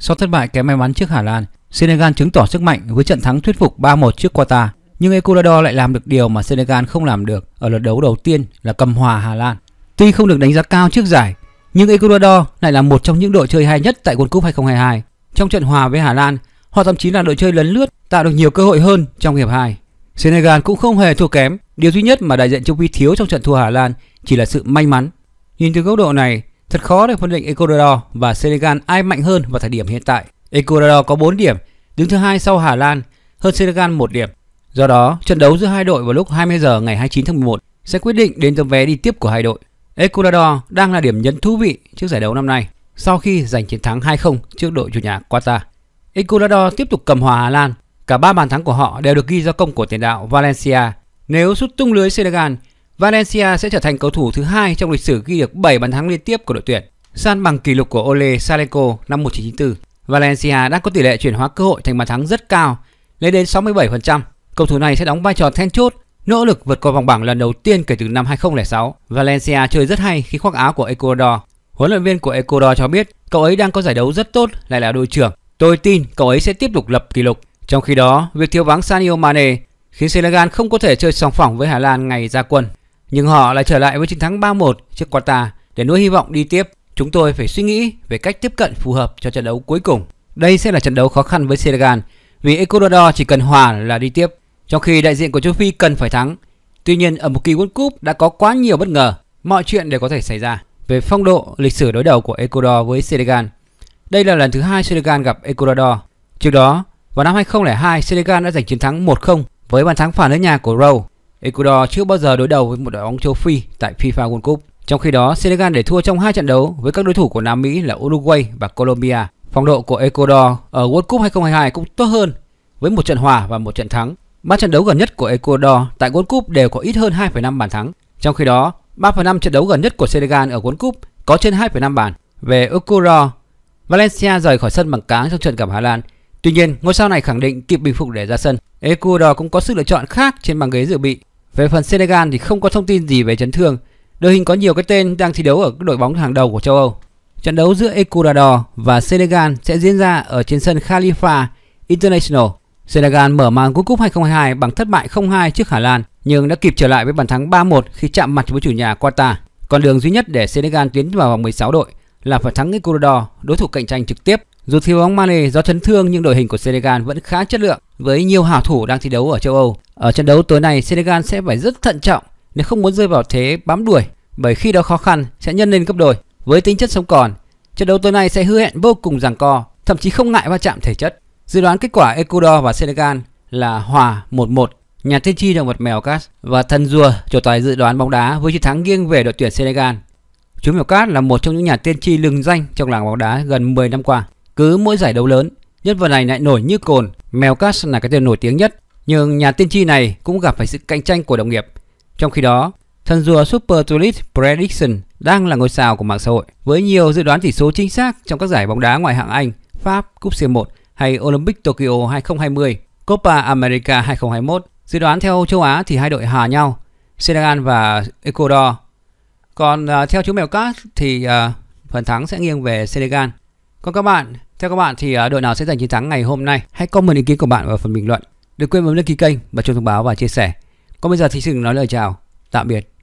Sau thất bại kém may mắn trước Hà Lan, Senegal chứng tỏ sức mạnh với trận thắng thuyết phục 3-1 trước Qatar. Nhưng Ecuador lại làm được điều mà Senegal không làm được ở lượt đấu đầu tiên là cầm hòa Hà Lan. Tuy không được đánh giá cao trước giải, nhưng Ecuador lại là một trong những đội chơi hay nhất tại World Cup 2022. Trong trận hòa với Hà Lan, họ thậm chí là đội chơi lấn lướt, tạo được nhiều cơ hội hơn trong hiệp 2. Senegal cũng không hề thua kém, điều duy nhất mà đại diện châu Phi thiếu trong trận thua Hà Lan chỉ là sự may mắn. Nhìn từ góc độ này, Thật khó để phân định Ecuador và Senegal ai mạnh hơn vào thời điểm hiện tại. Ecuador có 4 điểm, đứng thứ hai sau Hà Lan, hơn Senegal 1 điểm. Do đó, trận đấu giữa hai đội vào lúc 20 giờ ngày 29 tháng 11 sẽ quyết định đến tấm vé đi tiếp của hai đội. Ecuador đang là điểm nhấn thú vị trước giải đấu năm nay sau khi giành chiến thắng 2-0 trước đội chủ nhà Qatar. Ecuador tiếp tục cầm hòa Hà Lan. Cả ba bàn thắng của họ đều được ghi do công của tiền đạo Valencia. Nếu sút tung lưới Senegal Valencia sẽ trở thành cầu thủ thứ hai trong lịch sử ghi được 7 bàn thắng liên tiếp của đội tuyển, san bằng kỷ lục của Ole Salenko năm 1994. Valencia đang có tỷ lệ chuyển hóa cơ hội thành bàn thắng rất cao, lên đến 67%. Cầu thủ này sẽ đóng vai trò then chốt, nỗ lực vượt qua vòng bảng lần đầu tiên kể từ năm 2006. Valencia chơi rất hay khi khoác áo của Ecuador. Huấn luyện viên của Ecuador cho biết cậu ấy đang có giải đấu rất tốt, lại là đội trưởng. Tôi tin cậu ấy sẽ tiếp tục lập kỷ lục. Trong khi đó, việc thiếu vắng Sanio Mane khiến Senegal không có thể chơi song phẳng với Hà Lan ngày ra quân. Nhưng họ lại trở lại với chiến thắng 3-1 trước Qatar để nuôi hy vọng đi tiếp. Chúng tôi phải suy nghĩ về cách tiếp cận phù hợp cho trận đấu cuối cùng. Đây sẽ là trận đấu khó khăn với Senegal vì Ecuador chỉ cần hòa là đi tiếp, trong khi đại diện của châu Phi cần phải thắng. Tuy nhiên ở một kỳ World Cup đã có quá nhiều bất ngờ, mọi chuyện đều có thể xảy ra. Về phong độ lịch sử đối đầu của Ecuador với Senegal, đây là lần thứ hai Senegal gặp Ecuador. Trước đó, vào năm 2002, Senegal đã giành chiến thắng 1-0 với bàn thắng phản lưới nhà của Rowe Ecuador chưa bao giờ đối đầu với một đội bóng châu Phi tại FIFA World Cup. Trong khi đó, Senegal để thua trong hai trận đấu với các đối thủ của Nam Mỹ là Uruguay và Colombia. Phong độ của Ecuador ở World Cup 2022 cũng tốt hơn với một trận hòa và một trận thắng. Ba trận đấu gần nhất của Ecuador tại World Cup đều có ít hơn 2,5 bàn thắng. Trong khi đó, 3,5 trận đấu gần nhất của Senegal ở World Cup có trên 2,5 bàn. Về Ecuador, Valencia rời khỏi sân bằng cáng trong trận gặp Hà Lan. Tuy nhiên, ngôi sao này khẳng định kịp bình phục để ra sân. Ecuador cũng có sự lựa chọn khác trên băng ghế dự bị về phần Senegal thì không có thông tin gì về chấn thương. Đội hình có nhiều cái tên đang thi đấu ở các đội bóng hàng đầu của châu Âu. Trận đấu giữa Ecuador và Senegal sẽ diễn ra ở trên sân Khalifa International. Senegal mở màn World Cup 2022 bằng thất bại 0-2 trước Hà Lan nhưng đã kịp trở lại với bàn thắng 3-1 khi chạm mặt với chủ nhà Qatar. Con đường duy nhất để Senegal tiến vào vòng 16 đội là phải thắng Ecuador, đối thủ cạnh tranh trực tiếp. Dù thiếu bóng Mane do chấn thương nhưng đội hình của Senegal vẫn khá chất lượng với nhiều hảo thủ đang thi đấu ở châu Âu. Ở trận đấu tối nay Senegal sẽ phải rất thận trọng nếu không muốn rơi vào thế bám đuổi bởi khi đó khó khăn sẽ nhân lên gấp đôi. Với tính chất sống còn, trận đấu tối nay sẽ hứa hẹn vô cùng giằng co, thậm chí không ngại va chạm thể chất. Dự đoán kết quả Ecuador và Senegal là hòa 1-1. Nhà tiên tri động vật mèo Cát và thần rùa trổ tài dự đoán bóng đá với chiến thắng nghiêng về đội tuyển Senegal. Chú mèo Cát là một trong những nhà tiên tri lừng danh trong làng bóng đá gần 10 năm qua. Cứ mỗi giải đấu lớn, nhân vật này lại nổi như cồn. Mèo Cát là cái tên nổi tiếng nhất nhưng nhà tiên tri này cũng gặp phải sự cạnh tranh của đồng nghiệp. Trong khi đó, thần rùa Super Toilet Prediction đang là ngôi sao của mạng xã hội với nhiều dự đoán tỷ số chính xác trong các giải bóng đá ngoại hạng Anh, Pháp, Cúp C1 hay Olympic Tokyo 2020, Copa America 2021. Dự đoán theo châu Á thì hai đội hòa nhau, Senegal và Ecuador. Còn uh, theo chú mèo cát thì uh, phần thắng sẽ nghiêng về Senegal. Còn các bạn, theo các bạn thì uh, đội nào sẽ giành chiến thắng ngày hôm nay? Hãy comment ý kiến của bạn vào phần bình luận. Đừng quên bấm đăng ký kênh và chuông thông báo và chia sẻ. Còn bây giờ thì xin nói lời chào, tạm biệt.